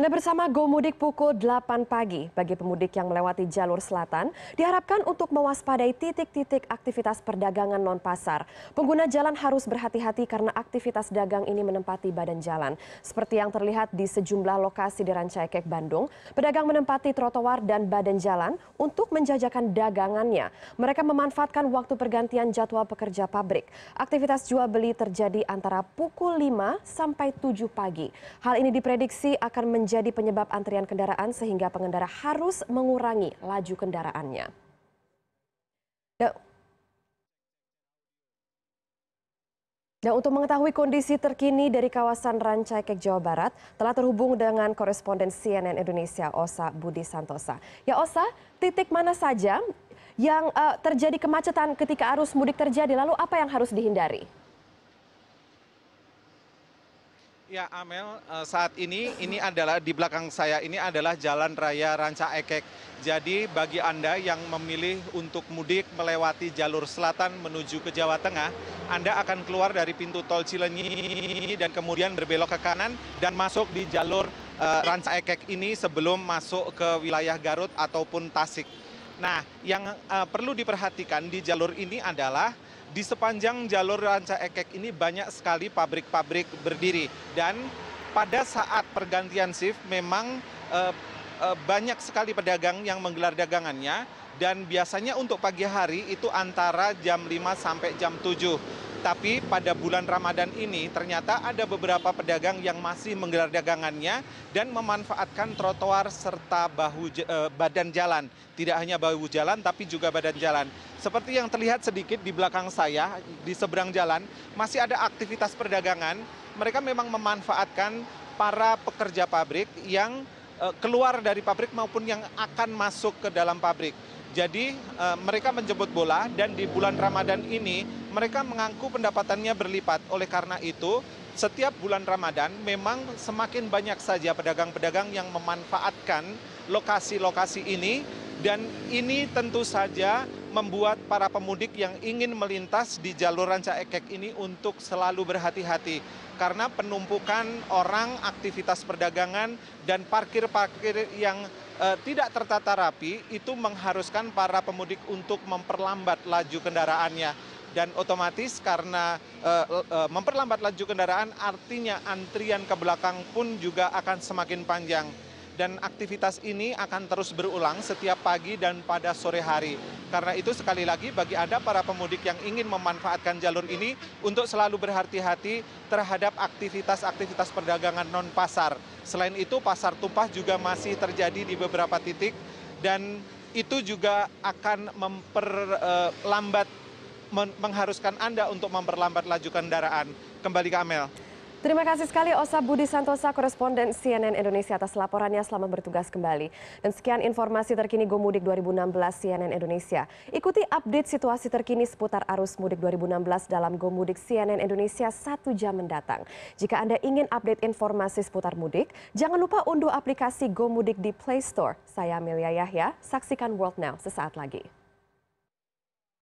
Anda bersama GoMudik pukul 8 pagi. Bagi pemudik yang melewati jalur selatan, diharapkan untuk mewaspadai titik-titik aktivitas perdagangan non-pasar. Pengguna jalan harus berhati-hati karena aktivitas dagang ini menempati badan jalan. Seperti yang terlihat di sejumlah lokasi di Rancaikek, Bandung, pedagang menempati trotoar dan badan jalan untuk menjajakan dagangannya. Mereka memanfaatkan waktu pergantian jadwal pekerja pabrik. Aktivitas jual beli terjadi antara pukul 5 sampai 7 pagi. Hal ini diprediksi akan menjadi menjadi penyebab antrian kendaraan sehingga pengendara harus mengurangi laju kendaraannya. Nah, untuk mengetahui kondisi terkini dari kawasan Rancaikek, Jawa Barat, telah terhubung dengan koresponden CNN Indonesia, Osa Budi Santosa. Ya Osa, titik mana saja yang uh, terjadi kemacetan ketika arus mudik terjadi, lalu apa yang harus dihindari? Ya Amel, eh, saat ini ini adalah di belakang saya ini adalah Jalan Raya Ranca Ekek. Jadi bagi Anda yang memilih untuk mudik melewati jalur selatan menuju ke Jawa Tengah, Anda akan keluar dari pintu tol Cilenyi dan kemudian berbelok ke kanan dan masuk di jalur uh, Ranca Ekek ini sebelum masuk ke wilayah Garut ataupun Tasik. Nah, yang uh, perlu diperhatikan di jalur ini adalah di sepanjang jalur Ranca Ekek ini banyak sekali pabrik-pabrik berdiri dan pada saat pergantian shift memang eh, eh, banyak sekali pedagang yang menggelar dagangannya dan biasanya untuk pagi hari itu antara jam 5 sampai jam 7 tapi pada bulan ramadan ini ternyata ada beberapa pedagang yang masih menggelar dagangannya dan memanfaatkan trotoar serta eh, badan jalan tidak hanya bahu jalan tapi juga badan jalan seperti yang terlihat sedikit di belakang saya di seberang jalan masih ada aktivitas perdagangan mereka memang memanfaatkan para pekerja pabrik yang eh, keluar dari pabrik maupun yang akan masuk ke dalam pabrik jadi eh, mereka menjemput bola dan di bulan ramadan ini mereka mengaku pendapatannya berlipat oleh karena itu setiap bulan ramadan memang semakin banyak saja pedagang pedagang yang memanfaatkan lokasi lokasi ini dan ini tentu saja membuat para pemudik yang ingin melintas di jalur Ranca Ekek ini untuk selalu berhati-hati karena penumpukan orang, aktivitas perdagangan dan parkir-parkir yang Eh, tidak tertata rapi itu mengharuskan para pemudik untuk memperlambat laju kendaraannya dan otomatis karena eh, eh, memperlambat laju kendaraan artinya antrian ke belakang pun juga akan semakin panjang dan aktivitas ini akan terus berulang setiap pagi dan pada sore hari. Karena itu sekali lagi bagi Anda para pemudik yang ingin memanfaatkan jalur ini untuk selalu berhati-hati terhadap aktivitas-aktivitas perdagangan non-pasar. Selain itu pasar tumpah juga masih terjadi di beberapa titik dan itu juga akan memperlambat, eh, mengharuskan Anda untuk memperlambat laju kendaraan. Kembali ke Amel. Terima kasih sekali Osa Budi Santosa, koresponden CNN Indonesia atas laporannya selamat bertugas kembali. Dan sekian informasi terkini GoMudik 2016 CNN Indonesia. Ikuti update situasi terkini seputar arus mudik 2016 dalam GoMudik CNN Indonesia satu jam mendatang. Jika Anda ingin update informasi seputar mudik, jangan lupa unduh aplikasi GoMudik di Play Store. Saya Amelia Yahya, saksikan World Now sesaat lagi.